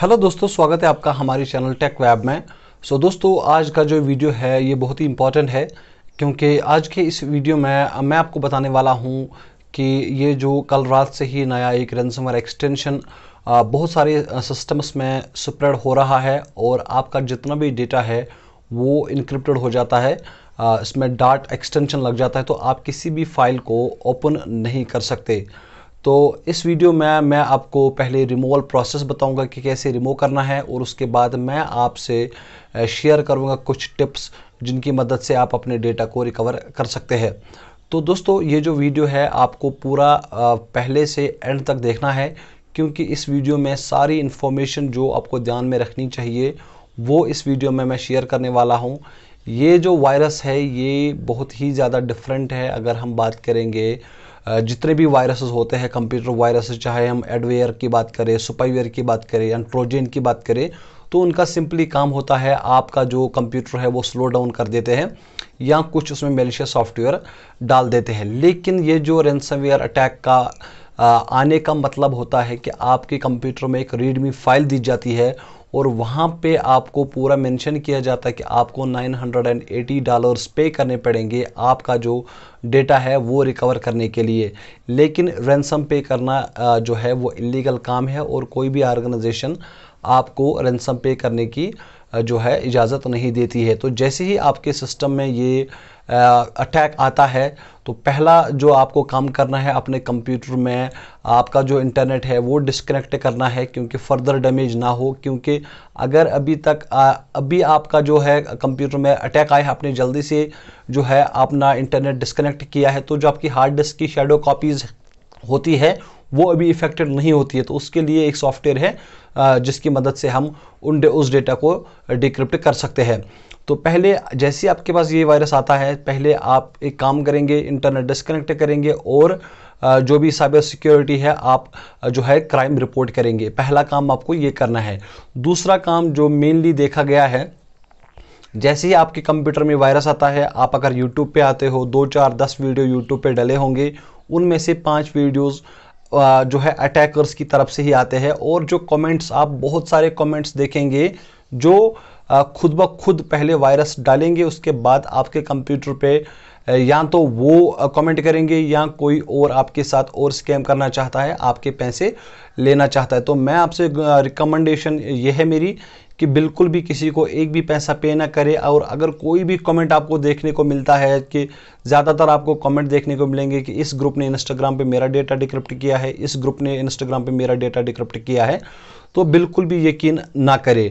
hello दोस्तों स्वागत है आपका हमारे चैनल टेक वैब में सो so, दोस्तों आज का जो वीडियो है ये बहुत ही इम्पॉर्टेंट है क्योंकि आज के इस वीडियो में मैं आपको बताने वाला हूँ कि ये जो कल रात से ही नया एक रनसमर एक्सटेंशन बहुत सारे सिस्टम्स में स्प्रेड हो रहा है और आपका जितना भी डेटा है वो इनक्रिप्टेड हो जाता है इसमें डाट एक्सटेंशन लग जाता है तो आप किसी भी फाइल को ओपन नहीं कर सकते तो इस वीडियो में मैं आपको पहले रिमूवल प्रोसेस बताऊंगा कि कैसे रिमूव करना है और उसके बाद मैं आपसे शेयर करूंगा कुछ टिप्स जिनकी मदद से आप अपने डेटा को रिकवर कर सकते हैं तो दोस्तों ये जो वीडियो है आपको पूरा पहले से एंड तक देखना है क्योंकि इस वीडियो में सारी इन्फॉर्मेशन जो आपको ध्यान में रखनी चाहिए वो इस वीडियो में मैं शेयर करने वाला हूँ ये जो वायरस है ये बहुत ही ज़्यादा डिफरेंट है अगर हम बात करेंगे जितने भी वायरसेस होते हैं कंप्यूटर वायरसेस चाहे हम एडवेयर की बात करें सुपाईवेयर की बात करें या ट्रोजेन की बात करें तो उनका सिंपली काम होता है आपका जो कंप्यूटर है वो स्लो डाउन कर देते हैं या कुछ उसमें मेलिशियस सॉफ्टवेयर डाल देते हैं लेकिन ये जो रेंसमवेयर अटैक का आने का मतलब होता है कि आपके कंप्यूटर में एक रीडमी फाइल दी जाती है और वहाँ पे आपको पूरा मेंशन किया जाता है कि आपको 980 डॉलर्स पे करने पड़ेंगे आपका जो डेटा है वो रिकवर करने के लिए लेकिन रेंसम पे करना जो है वो इलीगल काम है और कोई भी ऑर्गेनाइजेशन आपको रेंसम पे करने की जो है इजाज़त नहीं देती है तो जैसे ही आपके सिस्टम में ये अटैक आता है तो पहला जो आपको काम करना है अपने कंप्यूटर में आपका जो इंटरनेट है वो डिस्कनेक्ट करना है क्योंकि फर्दर डैमेज ना हो क्योंकि अगर अभी तक आ, अभी आपका जो है कंप्यूटर में अटैक आया है आपने जल्दी से जो है अपना इंटरनेट डिस्कनेक्ट किया है तो जो आपकी हार्ड डिस्क की शेडो कॉपीज़ होती है वो अभी इफेक्टेड नहीं होती है तो उसके लिए एक सॉफ्टवेयर है जिसकी मदद से हम उन उस डेटा को डिक्रिप्ट कर सकते हैं तो पहले जैसे आपके पास ये वायरस आता है पहले आप एक काम करेंगे इंटरनेट डिस्कनेक्ट करेंगे और जो भी साइबर सिक्योरिटी है आप जो है क्राइम रिपोर्ट करेंगे पहला काम आपको ये करना है दूसरा काम जो मेनली देखा गया है जैसे ही आपके कंप्यूटर में वायरस आता है आप अगर यूट्यूब पे आते हो दो चार दस वीडियो यूट्यूब पे डले होंगे उनमें से पांच वीडियोस जो है अटैकर्स की तरफ से ही आते हैं और जो कमेंट्स आप बहुत सारे कमेंट्स देखेंगे जो खुद ब खुद पहले वायरस डालेंगे उसके बाद आपके कंप्यूटर पे या तो वो कमेंट करेंगे या कोई और आपके साथ और स्कैम करना चाहता है आपके पैसे लेना चाहता है तो मैं आपसे रिकमेंडेशन ये है मेरी कि बिल्कुल भी किसी को एक भी पैसा पे ना करे और अगर कोई भी कमेंट आपको देखने को मिलता है कि ज़्यादातर आपको कमेंट देखने को मिलेंगे कि इस ग्रुप ने इंस्टाग्राम पे मेरा डेटा डिक्रिप्ट किया है इस ग्रुप ने इंस्टाग्राम पे मेरा डेटा डिक्रिप्ट किया है तो बिल्कुल भी यकीन ना करें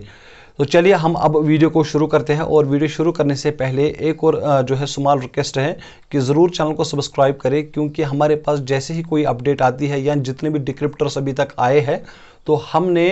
तो चलिए हम अब वीडियो को शुरू करते हैं और वीडियो शुरू करने से पहले एक और जो है सुमाल रिक्वेस्ट है कि ज़रूर चैनल को सब्सक्राइब करें क्योंकि हमारे पास जैसे ही कोई अपडेट आती है या जितने भी डिक्रिप्टर्स अभी तक आए हैं तो हमने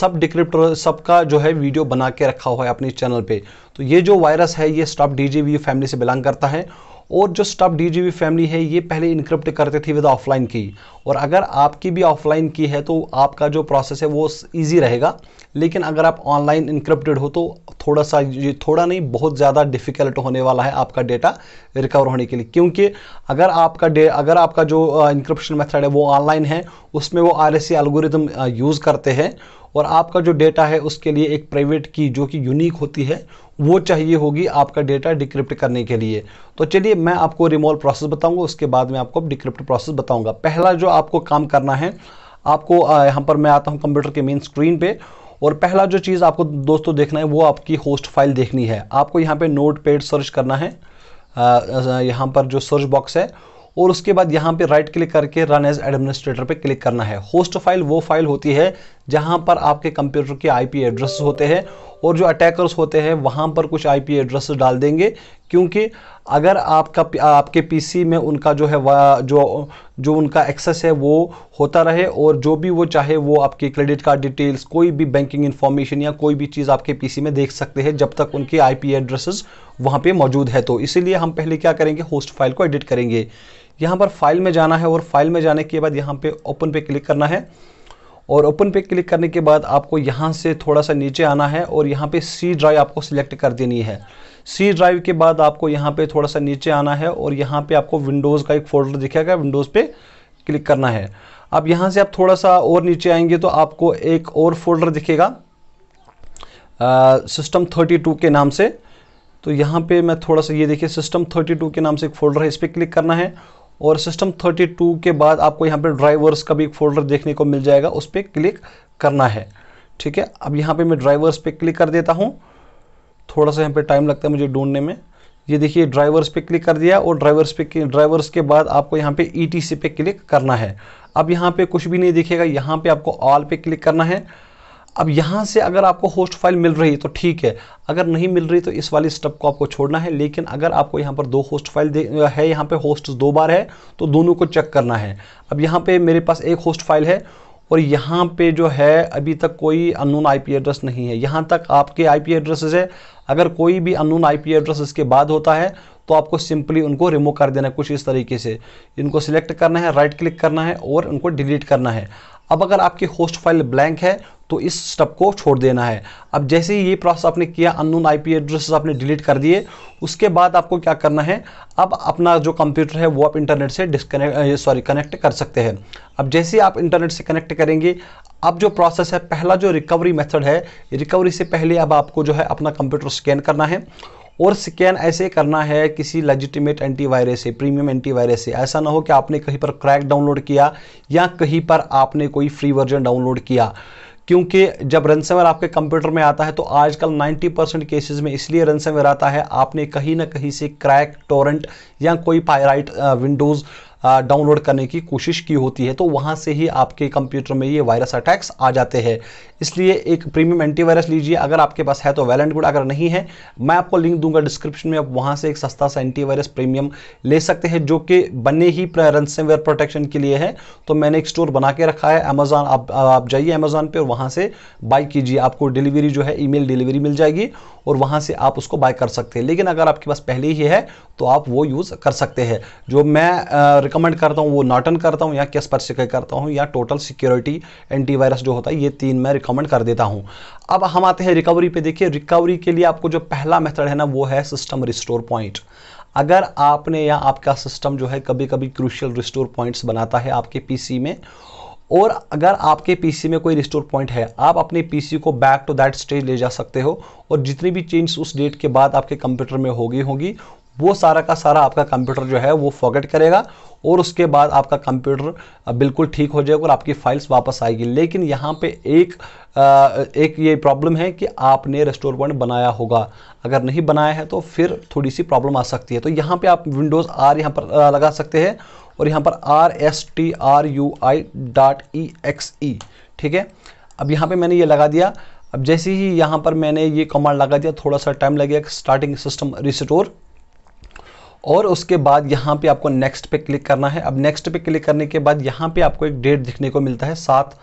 सब डिक्रिप्टर सबका जो है वीडियो बना के रखा हुआ है अपने चैनल पे तो ये जो वायरस है ये स्टॉप डीजीवी फैमिली से बिलोंग करता है और जो स्टब डी फैमिली है ये पहले इनक्रिप्ट करते थे विद ऑफलाइन की और अगर आपकी भी ऑफलाइन की है तो आपका जो प्रोसेस है वो ईजी रहेगा लेकिन अगर आप ऑनलाइन इनक्रिप्टेड हो तो थोड़ा सा ये थोड़ा नहीं बहुत ज़्यादा डिफ़िकल्ट होने वाला है आपका डेटा रिकवर होने के लिए क्योंकि अगर आपका डे अगर आपका जो इंक्रिप्शन मेथड है वो ऑनलाइन है उसमें वो आर एस यूज़ करते हैं और आपका जो डेटा है उसके लिए एक प्राइवेट की जो कि यूनिक होती है वो चाहिए होगी आपका डेटा डिक्रिप्ट करने के लिए तो चलिए मैं आपको रिमोल प्रोसेस बताऊंगा उसके बाद में आपको डिक्रिप्ट प्रोसेस बताऊंगा पहला जो आपको काम करना है आपको यहाँ पर मैं आता हूँ कंप्यूटर के मेन स्क्रीन पे और पहला जो चीज़ आपको दोस्तों देखना है वो आपकी होस्ट फाइल देखनी है आपको यहाँ पर नोट पेड सर्च करना है यहाँ पर जो सर्च बॉक्स है और उसके बाद यहाँ पे राइट क्लिक करके रन एज एडमिनिस्ट्रेटर पे क्लिक करना है होस्ट फाइल वो फाइल होती है जहाँ पर आपके कंप्यूटर के आईपी एड्रेस होते हैं और जो अटैकर्स होते हैं वहाँ पर कुछ आईपी एड्रेस डाल देंगे क्योंकि अगर आपका आपके पीसी में उनका जो है जो जो उनका एक्सेस है वो होता रहे और जो भी वो चाहे वो आपके क्रेडिट कार्ड डिटेल्स कोई भी बैंकिंग इन्फॉर्मेशन या कोई भी चीज़ आपके पीसी में देख सकते हैं जब तक उनकी आईपी एड्रेसेस वहाँ पर मौजूद है तो इसीलिए हम पहले क्या करेंगे होस्ट फाइल को एडिट करेंगे यहाँ पर फाइल में जाना है और फाइल में जाने के बाद यहाँ पर ओपन पे क्लिक करना है और ओपन पे क्लिक करने के बाद आपको यहाँ से थोड़ा सा नीचे आना है और यहाँ पे सी ड्राइव आपको सिलेक्ट कर देनी है सी ड्राइव के बाद आपको यहाँ पे थोड़ा सा नीचे आना है और यहाँ पे आपको विंडोज़ का एक फोल्डर दिखेगा विंडोज़ पे क्लिक करना है अब यहाँ से आप थोड़ा सा और नीचे आएंगे तो आपको एक और फोल्डर दिखेगा सिस्टम थर्टी टू के नाम से तो यहाँ पर मैं थोड़ा सा ये देखिए सिस्टम थर्टी के नाम से एक फोल्डर है इस पर क्लिक करना है और सिस्टम 32 के बाद आपको यहाँ पे ड्राइवर्स का भी एक फोल्डर देखने को मिल जाएगा उस पर क्लिक करना है ठीक है अब यहाँ पे मैं ड्राइवर्स पे क्लिक कर देता हूँ थोड़ा सा यहाँ पे टाइम लगता है मुझे ढूंढने में ये देखिए ड्राइवर्स पे क्लिक कर दिया और ड्राइवर्स पे ड्राइवर्स के बाद आपको यहाँ पे ई e पे क्लिक करना है अब यहाँ पे कुछ भी नहीं दिखेगा यहाँ पे आपको ऑल पे क्लिक करना है अब यहाँ से अगर आपको होस्ट फाइल मिल रही है तो ठीक है अगर नहीं मिल रही तो इस वाली स्टेप को आपको छोड़ना है लेकिन अगर आपको यहाँ पर दो होस्ट फाइल है यहाँ पे होस्ट दो बार है तो दोनों को चेक करना है अब यहाँ पे मेरे पास एक होस्ट फाइल है और यहाँ पे जो है अभी तक कोई अननोन आई एड्रेस नहीं है यहाँ तक आपके आई पी है अगर कोई भी अननोन आई एड्रेस इसके बाद होता है तो आपको सिंपली उनको रिमूव कर देना है कुछ इस तरीके से इनको सिलेक्ट करना है राइट क्लिक करना है और उनको डिलीट करना है अब अगर आपकी होस्ट फाइल ब्लैंक है तो इस स्टेप को छोड़ देना है अब जैसे ही ये प्रोसेस आपने किया अननोन आईपी एड्रेस आपने डिलीट कर दिए उसके बाद आपको क्या करना है अब अपना जो कंप्यूटर है वो आप इंटरनेट से डिसकनेक्ट सॉरी कनेक्ट कर सकते हैं अब जैसे आप इंटरनेट से कनेक्ट करेंगे अब जो प्रोसेस है पहला जो रिकवरी मेथड है रिकवरी से पहले अब आपको जो है अपना कंप्यूटर स्कैन करना है और स्कैन ऐसे करना है किसी लेजिटिमेट एंटीवायरस से प्रीमियम एंटीवायरस से ऐसा ना हो कि आपने कहीं पर क्रैक डाउनलोड किया या कहीं पर आपने कोई फ्री वर्जन डाउनलोड किया क्योंकि जब रनसेवर आपके कंप्यूटर में आता है तो आजकल 90 परसेंट केसेज में इसलिए रनसेवर आता है आपने कहीं ना कहीं से क्रैक टोरेंट या कोई पायराइट विंडोज़ uh, डाउनलोड करने की कोशिश की होती है तो वहाँ से ही आपके कंप्यूटर में ये वायरस अटैक्स आ जाते हैं इसलिए एक प्रीमियम एंटीवायरस लीजिए अगर आपके पास है तो वेल एंड गुड अगर नहीं है मैं आपको लिंक दूंगा डिस्क्रिप्शन में आप वहाँ से एक सस्ता सा एंटीवायरस प्रीमियम ले सकते हैं जो कि बने ही रनसेवेयर प्रोटेक्शन के लिए है तो मैंने एक स्टोर बना के रखा है अमेजोन आप, आप जाइए अमेजोन पर वहां वहाँ से बाई कीजिए आपको डिलीवरी जो है ईमेल डिलीवरी मिल जाएगी और वहाँ से आप उसको बाय कर सकते हैं लेकिन अगर आपके पास पहले ही है तो आप वो यूज़ कर सकते हैं जो मैं रिकमेंड करता हूँ वो नॉटन करता हूँ या कैस्पर सिक्के करता हूँ या टोटल सिक्योरिटी एंटीवायरस जो होता है ये तीन मैं रिकमेंड कर देता हूँ अब हम आते हैं रिकवरी पे देखिए रिकवरी के लिए आपको जो पहला मेथड है ना वो है सिस्टम रिस्टोर पॉइंट अगर आपने या आपका सिस्टम जो है कभी कभी क्रूशियल रिस्टोर पॉइंट्स बनाता है आपके पीसी में और अगर आपके पीसी में कोई रिस्टोर पॉइंट है आप अपने पीसी को बैक टू दैट स्टेज ले जा सकते हो और जितनी भी चेंज उस डेट के बाद आपके कंप्यूटर में होगी होगी वो सारा का सारा आपका कंप्यूटर जो है वो फॉगेट करेगा और उसके बाद आपका कंप्यूटर बिल्कुल ठीक हो जाएगा और आपकी फाइल्स वापस आएगी लेकिन यहाँ पे एक आ, एक ये प्रॉब्लम है कि आपने रेस्टोर पॉइंट बनाया होगा अगर नहीं बनाया है तो फिर थोड़ी सी प्रॉब्लम आ सकती है तो यहाँ पे आप विंडोज़ आर यहाँ पर लगा सकते हैं और यहाँ पर R S T R U I dot E X E ठीक है अब यहाँ पे मैंने ये लगा दिया अब जैसे ही यहाँ पर मैंने ये कमांड लगा दिया थोड़ा सा टाइम लगेगा स्टार्टिंग सिस्टम रिस्टोर और उसके बाद यहाँ पे आपको नेक्स्ट पे क्लिक करना है अब नेक्स्ट पे क्लिक करने के बाद यहाँ पे आपको एक डेट दिखने को मिलता है सात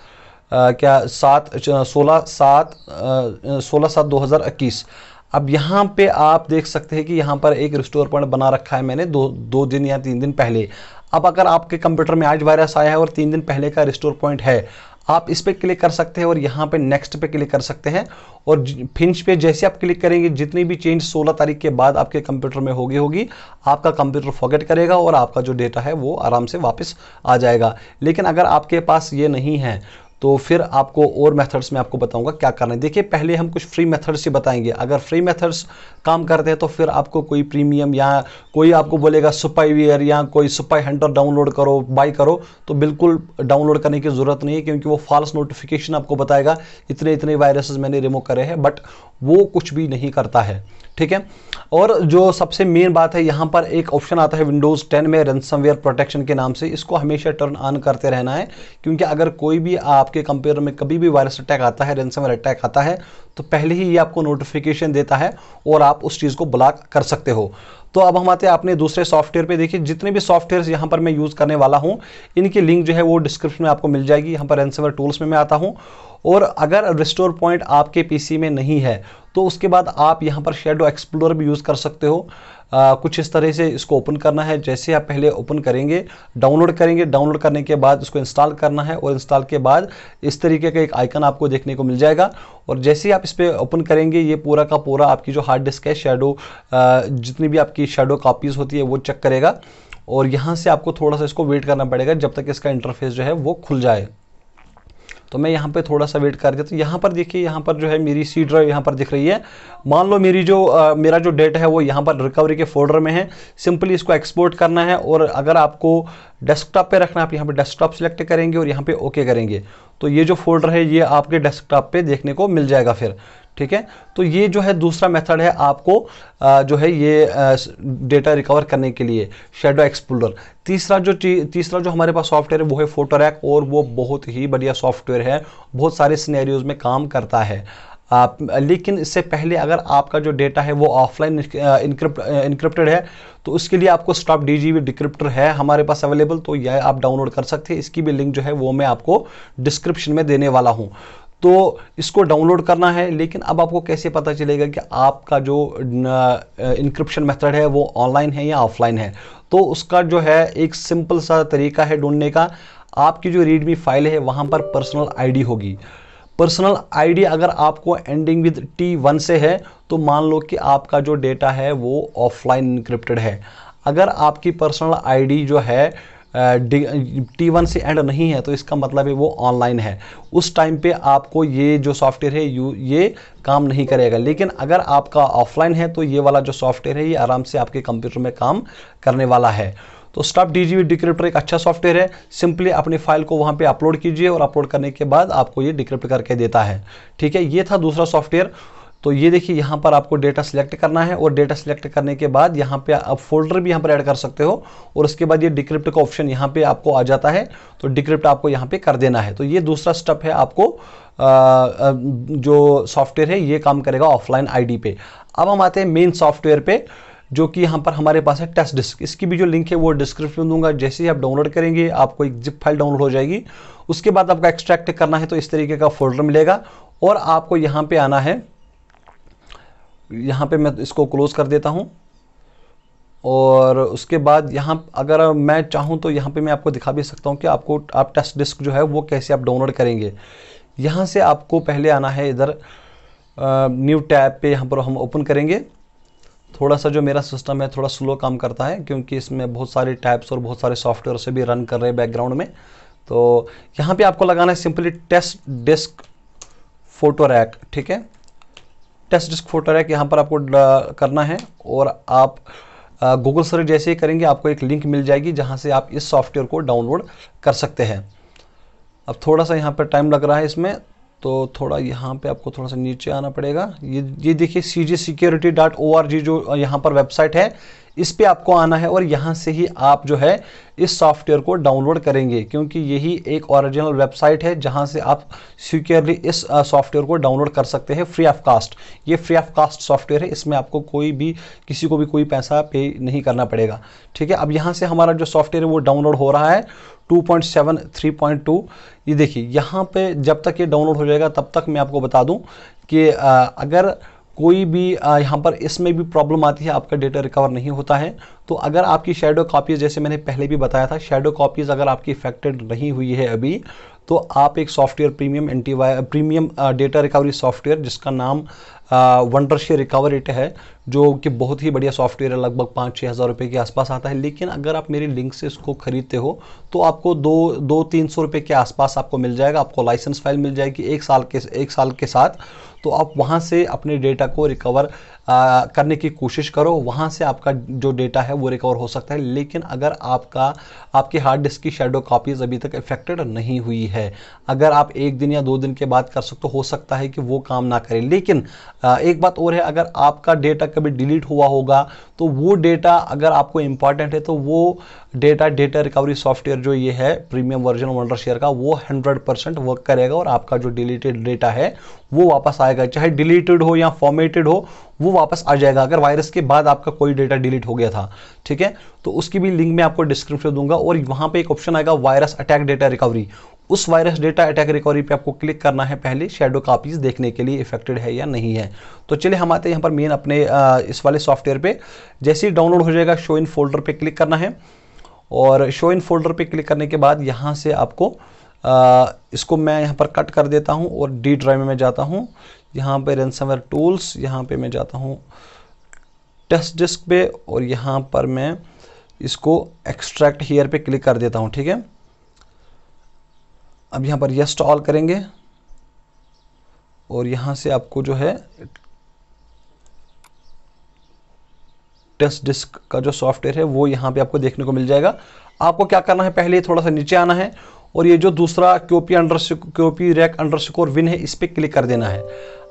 क्या सात सोलह सात सोलह सात दो हज़ार इक्कीस अब यहाँ पे आप देख सकते हैं कि यहाँ पर एक रिस्टोर पॉइंट बना रखा है मैंने दो दो दिन या तीन दिन पहले अब अगर आपके कंप्यूटर में आज वायरस आया है और तीन दिन पहले का रिस्टोर पॉइंट है आप इस पर क्लिक कर सकते हैं और यहाँ पे नेक्स्ट पे क्लिक कर सकते हैं और फिंच पे जैसे आप क्लिक करेंगे जितनी भी चेंज 16 तारीख के बाद आपके कंप्यूटर में होगी होगी आपका कंप्यूटर फॉगेट करेगा और आपका जो डेटा है वो आराम से वापस आ जाएगा लेकिन अगर आपके पास ये नहीं है तो फिर आपको और मेथड्स में आपको बताऊंगा क्या करना है देखिए पहले हम कुछ फ्री मेथड्स ही बताएंगे अगर फ्री मेथड्स काम करते हैं तो फिर आपको कोई प्रीमियम या कोई आपको बोलेगा सुपाईवियर या कोई सुपाई हंटर डाउनलोड करो बाई करो तो बिल्कुल डाउनलोड करने की ज़रूरत नहीं है क्योंकि वो फॉल्स नोटिफिकेशन आपको बताएगा इतने इतने वायरसेस मैंने रिमूव करे हैं बट वो कुछ भी नहीं करता है ठीक है और जो सबसे मेन बात है यहाँ पर एक ऑप्शन आता है विंडोज़ 10 में रनसमवेयर प्रोटेक्शन के नाम से इसको हमेशा टर्न ऑन करते रहना है क्योंकि अगर कोई भी आपके कंप्यूटर में कभी भी वायरस अटैक आता है रनसमवेयर अटैक आता है तो पहले ही ये आपको नोटिफिकेशन देता है और आप उस चीज़ को ब्लॉक कर सकते हो तो अब हम आते हैं अपने दूसरे सॉफ्टवेयर पे देखिए जितने भी सॉफ्टवेयर यहाँ पर मैं यूज़ करने वाला हूँ इनकी लिंक जो है वो डिस्क्रिप्शन में आपको मिल जाएगी यहाँ पर रनसमवेयर टूल्स में मैं आता हूँ और अगर रिस्टोर पॉइंट आपके पीसी में नहीं है तो उसके बाद आप यहाँ पर शेडो एक्सप्लोर भी यूज़ कर सकते हो आ, कुछ इस तरह से इसको ओपन करना है जैसे आप पहले ओपन करेंगे डाउनलोड करेंगे डाउनलोड करने के बाद इसको इंस्टॉल करना है और इंस्टॉल के बाद इस तरीके का एक आइकन आपको देखने को मिल जाएगा और जैसे ही आप इस पर ओपन करेंगे ये पूरा का पूरा आपकी जो हार्ड डिस्क है शेडो जितनी भी आपकी शेडो कापीज़ होती है वो चेक करेगा और यहाँ से आपको थोड़ा सा इसको वेट करना पड़ेगा जब तक इसका इंटरफेस जो है वो खुल जाए तो मैं यहाँ पे थोड़ा सा वेट कर दिया तो यहाँ पर देखिए यहाँ पर जो है मेरी सी ड्राइव यहाँ पर दिख रही है मान लो मेरी जो आ, मेरा जो डेटा है वो यहाँ पर रिकवरी के फोल्डर में है सिंपली इसको एक्सपोर्ट करना है और अगर आपको डेस्कटॉप पे रखना है आप यहाँ पे डेस्कटॉप सेलेक्ट करेंगे और यहाँ पे ओके करेंगे तो ये जो फोल्डर है ये आपके डेस्कटॉप पे देखने को मिल जाएगा फिर ठीक है तो ये जो है दूसरा मेथड है आपको आ, जो है ये डेटा रिकवर करने के लिए शेडो एक्सप्लोरर तीसरा जो तीसरा जो हमारे पास सॉफ्टवेयर है वो है फोटोरैक और वो बहुत ही बढ़िया सॉफ्टवेयर है बहुत सारे सिनेरियोज में काम करता है आप लेकिन इससे पहले अगर आपका जो डेटा है वो ऑफलाइन इनक्रिप्टेड है तो उसके लिए आपको स्टॉप डी जी डिक्रिप्टर है हमारे पास अवेलेबल तो यह आप डाउनलोड कर सकते हैं इसकी भी लिंक जो है वो मैं आपको डिस्क्रिप्शन में देने वाला हूँ तो इसको डाउनलोड करना है लेकिन अब आपको कैसे पता चलेगा कि आपका जो इंक्रिप्शन मेथड है वो ऑनलाइन है या ऑफलाइन है तो उसका जो है एक सिंपल सा तरीका है ढूंढने का आपकी जो रीडमी फाइल है वहाँ पर पर्सनल आईडी होगी पर्सनल आईडी अगर आपको एंडिंग विद टी वन से है तो मान लो कि आपका जो डेटा है वो ऑफलाइन इंक्रिप्टेड है अगर आपकी पर्सनल आईडी जो है टी वन से एंड नहीं है तो इसका मतलब है वो ऑनलाइन है उस टाइम पे आपको ये जो सॉफ्टवेयर है यू ये काम नहीं करेगा लेकिन अगर आपका ऑफलाइन है तो ये वाला जो सॉफ्टवेयर है ये आराम से आपके कंप्यूटर में काम करने वाला है तो स्टॉप डी डिक्रिप्टर एक अच्छा सॉफ्टवेयर है सिंपली अपनी फाइल को वहाँ पे अपलोड कीजिए और अपलोड करने के बाद आपको ये डिक्रिप्ट करके देता है ठीक है ये था दूसरा सॉफ्टवेयर तो ये देखिए यहाँ पर आपको डेटा सिलेक्ट करना है और डेटा सिलेक्ट करने के बाद यहाँ पे आप फोल्डर भी यहाँ पर ऐड कर सकते हो और उसके बाद ये डिक्रिप्ट का ऑप्शन यहाँ पे आपको आ जाता है तो डिक्रिप्ट आपको यहाँ पे कर देना है तो ये दूसरा स्टेप है आपको आ, जो सॉफ्टवेयर है ये काम करेगा ऑफलाइन आई पे अब हम आते हैं मेन सॉफ्टवेयर पे जो कि यहाँ पर हमारे पास है टेस्ट डिस्क इसकी भी जो लिंक है वो डिस्क्रिप्शन में दूंगा जैसे ही आप डाउनलोड करेंगे आपको एक जिप फाइल डाउनलोड हो जाएगी उसके बाद आपका एक्सट्रैक्ट करना है तो इस तरीके का फोल्डर मिलेगा और आपको यहाँ पे आना है यहाँ पे मैं इसको क्लोज़ कर देता हूँ और उसके बाद यहाँ अगर मैं चाहूँ तो यहाँ पे मैं आपको दिखा भी सकता हूँ कि आपको आप टेस्ट डिस्क जो है वो कैसे आप डाउनलोड करेंगे यहाँ से आपको पहले आना है इधर न्यू टैब पे यहाँ पर हम ओपन करेंगे थोड़ा सा जो मेरा सिस्टम है थोड़ा स्लो काम करता है क्योंकि इसमें बहुत सारे टैब्स और बहुत सारे सॉफ्टवेयर से भी रन कर रहे हैं बैकग्राउंड में तो यहाँ पे आपको लगाना है simply test disk PhotoRec ठीक है टेस्ट डिस्क फोटो है यहाँ पर आपको करना है और आप गूगल सर्च जैसे ही करेंगे आपको एक लिंक मिल जाएगी जहाँ से आप इस सॉफ्टवेयर को डाउनलोड कर सकते हैं अब थोड़ा सा यहाँ पर टाइम लग रहा है इसमें तो थोड़ा यहाँ पे आपको थोड़ा सा नीचे आना पड़ेगा ये ये देखिए C G security dot O R G जो यहाँ पर वेबसाइट है इस पर आपको आना है और यहाँ से ही आप जो है इस सॉफ्टवेयर को डाउनलोड करेंगे क्योंकि यही एक ओरिजिनल वेबसाइट है जहाँ से आप सिक्योरली इस सॉफ्टवेयर को डाउनलोड कर सकते हैं फ्री ऑफ कास्ट ये फ्री ऑफ कास्ट सॉफ्टवेयर है इसमें आपको कोई भी किसी को भी कोई पैसा पे नहीं करना पड़ेगा ठीक है अब यहाँ से हमारा जो सॉफ्टवेयर है वो डाउनलोड हो रहा है 2.7, 3.2 ये देखिए यहाँ पे जब तक ये डाउनलोड हो जाएगा तब तक मैं आपको बता दूँ कि अगर कोई भी यहाँ पर इसमें भी प्रॉब्लम आती है आपका डेटा रिकवर नहीं होता है तो अगर आपकी शेडो कापीज़ जैसे मैंने पहले भी बताया था शेडो कापीज़ अगर आपकी इफेक्टेड नहीं हुई है अभी तो आप एक software premium antivirus premium data recovery software जिसका नाम वंडरशे रिकवरेट है जो कि बहुत ही बढ़िया सॉफ्टवेयर है लगभग पाँच छः हज़ार रुपये के आसपास आता है लेकिन अगर आप मेरी लिंक से इसको खरीदते हो तो आपको दो दो तीन सौ रुपये के आसपास आपको मिल जाएगा आपको लाइसेंस फाइल मिल जाएगी एक साल के एक साल के साथ तो आप वहाँ से अपने डेटा को रिकवर आ, करने की कोशिश करो वहाँ से आपका जो डेटा है वो रिकवर हो सकता है लेकिन अगर आपका आपकी हार्ड डिस्क की शेडो कॉपीज़ अभी तक इफेक्टेड नहीं हुई है अगर आप एक दिन या दो दिन के बाद कर सकते हो सकता है कि वो काम ना करें लेकिन आ, एक बात और है अगर आपका डेटा तक कभी डिलीट हुआ होगा तो वो डेटा अगर आपको इंपॉर्टेंट है तो वो डेटा डेटा रिकवरी सॉफ्टवेयर जो ये है प्रीमियम वर्जन वंडर शेयर का वो हंड्रेड परसेंट वर्क करेगा और आपका जो डिलीटेड डेटा है वो वापस आएगा चाहे डिलीटेड हो या फॉर्मेटेड हो वो वापस आ जाएगा अगर वायरस के बाद आपका कोई डेटा डिलीट हो गया था ठीक है तो उसकी भी लिंक मैं आपको डिस्क्रिप्शन दूंगा और वहां पे एक ऑप्शन आएगा वायरस अटैक डेटा रिकवरी उस वायरस डेटा अटैक रिकवरी पे आपको क्लिक करना है पहले शेडो कापीज देखने के लिए इफेक्टेड है या नहीं है तो चलिए हम आते हैं यहाँ पर मेन अपने इस वाले सॉफ्टवेयर पे जैसे ही डाउनलोड हो जाएगा शो इन फोल्डर पे क्लिक करना है और शो इन फोल्डर पे क्लिक करने के बाद यहाँ से आपको इसको मैं यहाँ पर कट कर देता हूँ और डी ड्राइव में मैं जाता हूँ यहाँ पर रेंसमवेयर टूल्स यहाँ पर मैं जाता हूँ टेस्ट डिस्क पे और यहाँ पर मैं इसको एक्सट्रैक्ट हेयर पे क्लिक कर देता हूँ ठीक है अब यहाँ पर यस टॉल करेंगे और यहाँ से आपको जो है टेस्ट डिस्क का जो सॉफ्टवेयर है वो यहाँ पे आपको देखने को मिल जाएगा आपको क्या करना है पहले थोड़ा सा नीचे आना है और ये जो दूसरा QP under QP rack underscore win है इस पर क्लिक कर देना है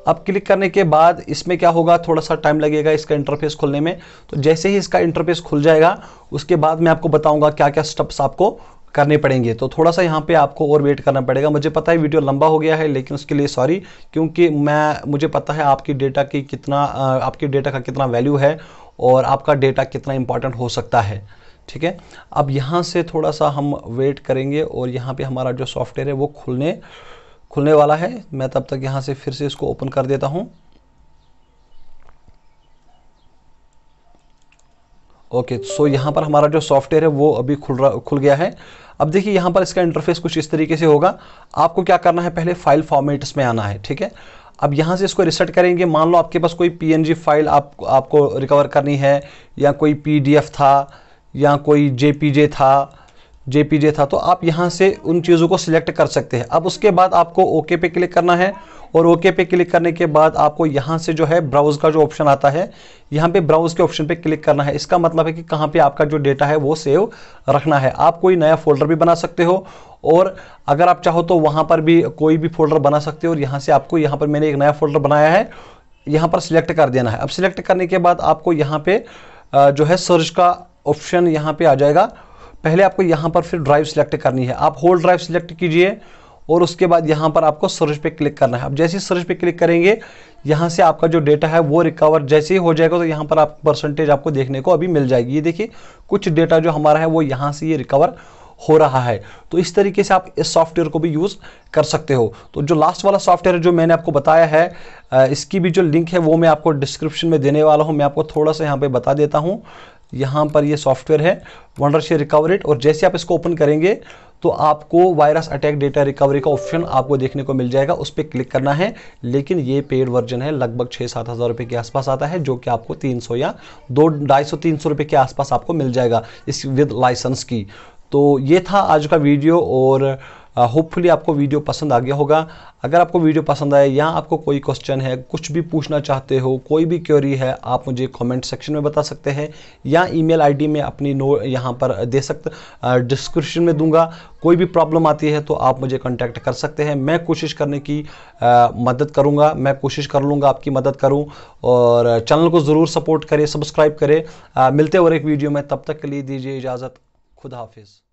अब क्लिक करने के बाद इसमें क्या होगा थोड़ा सा टाइम लगेगा इसका इंटरफेस खुलने में तो जैसे ही इसका इंटरफेस खुल जाएगा उसके बाद मैं आपको बताऊंगा क्या क्या स्टेप्स आपको करने पड़ेंगे तो थोड़ा सा यहाँ पे आपको और वेट करना पड़ेगा मुझे पता है वीडियो लंबा हो गया है लेकिन उसके लिए सॉरी क्योंकि मैं मुझे पता है आपकी डेटा की कितना आपके डेटा का कितना वैल्यू है और आपका डेटा कितना इंपॉर्टेंट हो सकता है ठीक है अब यहाँ से थोड़ा सा हम वेट करेंगे और यहाँ पर हमारा जो सॉफ्टवेयर है वो खुलने खुलने वाला है मैं तब तक यहाँ से फिर से इसको ओपन कर देता हूँ ओके सो यहाँ पर हमारा जो सॉफ्टवेयर है वो अभी खुल रहा खुल गया है अब देखिए यहाँ पर इसका इंटरफेस कुछ इस तरीके से होगा आपको क्या करना है पहले फाइल फॉर्मेट्स में आना है ठीक है अब यहाँ से इसको रिसेट करेंगे मान लो आपके पास कोई पी फाइल आप, आपको रिकवर करनी है या कोई पी था या कोई जे था जे था तो आप यहाँ से उन चीज़ों को सिलेक्ट कर सकते हैं अब उसके बाद आपको ओके पे क्लिक करना है और ओके पे क्लिक करने के बाद आपको यहाँ से जो है ब्राउज का जो ऑप्शन आता है यहाँ पे ब्राउज के ऑप्शन पे क्लिक करना है इसका मतलब है कि कहाँ पे आपका जो डेटा है वो सेव रखना है आप कोई नया फोल्डर भी बना सकते हो और अगर आप चाहो तो वहाँ पर भी कोई भी फोल्डर बना सकते हो और यहाँ से आपको यहाँ पर मैंने एक नया फोल्डर बनाया है यहाँ पर सिलेक्ट कर देना है अब सिलेक्ट करने के बाद आपको यहाँ पे जो है सर्च का ऑप्शन यहाँ पे आ जाएगा पहले आपको यहाँ पर फिर ड्राइव सिलेक्ट करनी है आप होल ड्राइव सिलेक्ट कीजिए और उसके बाद यहाँ पर आपको सर्च पे क्लिक करना है अब जैसे ही सर्च पे क्लिक करेंगे यहाँ से आपका जो डेटा है वो रिकवर जैसे ही हो जाएगा तो यहाँ पर आप परसेंटेज आपको देखने को अभी मिल जाएगी ये देखिए कुछ डेटा जो हमारा है वो यहाँ से ये रिकवर हो रहा है तो इस तरीके से आप इस सॉफ्टवेयर को भी यूज़ कर सकते हो तो जो लास्ट वाला सॉफ्टवेयर जो मैंने आपको बताया है इसकी भी जो लिंक है वो मैं आपको डिस्क्रिप्शन में देने वाला हूँ मैं आपको थोड़ा सा यहाँ पर बता देता हूँ यहाँ पर ये सॉफ्टवेयर है वंडर शेयर रिकवर और जैसे आप इसको ओपन करेंगे तो आपको वायरस अटैक डेटा रिकवरी का ऑप्शन आपको देखने को मिल जाएगा उस पर क्लिक करना है लेकिन ये पेड वर्जन है लगभग छः सात हज़ार रुपये के आसपास आता है जो कि आपको तीन सौ या दो ढाई सौ तीन सौ रुपये के आसपास आपको मिल जाएगा इस विद लाइसेंस की तो ये था आज का वीडियो और होपफुली uh, आपको वीडियो पसंद आ गया होगा अगर आपको वीडियो पसंद आए या आपको कोई क्वेश्चन है कुछ भी पूछना चाहते हो कोई भी क्योरी है आप मुझे कमेंट सेक्शन में बता सकते हैं या ईमेल आईडी में अपनी नो यहाँ पर दे सकते डिस्क्रिप्शन uh, में दूंगा कोई भी प्रॉब्लम आती है तो आप मुझे कॉन्टैक्ट कर सकते हैं मैं कोशिश करने की आ, uh, मदद करूँगा मैं कोशिश कर लूँगा आपकी मदद करूँ और चैनल को ज़रूर सपोर्ट करें सब्सक्राइब करें मिलते और एक वीडियो में तब तक के लिए दीजिए इजाज़त खुदा हाफिज़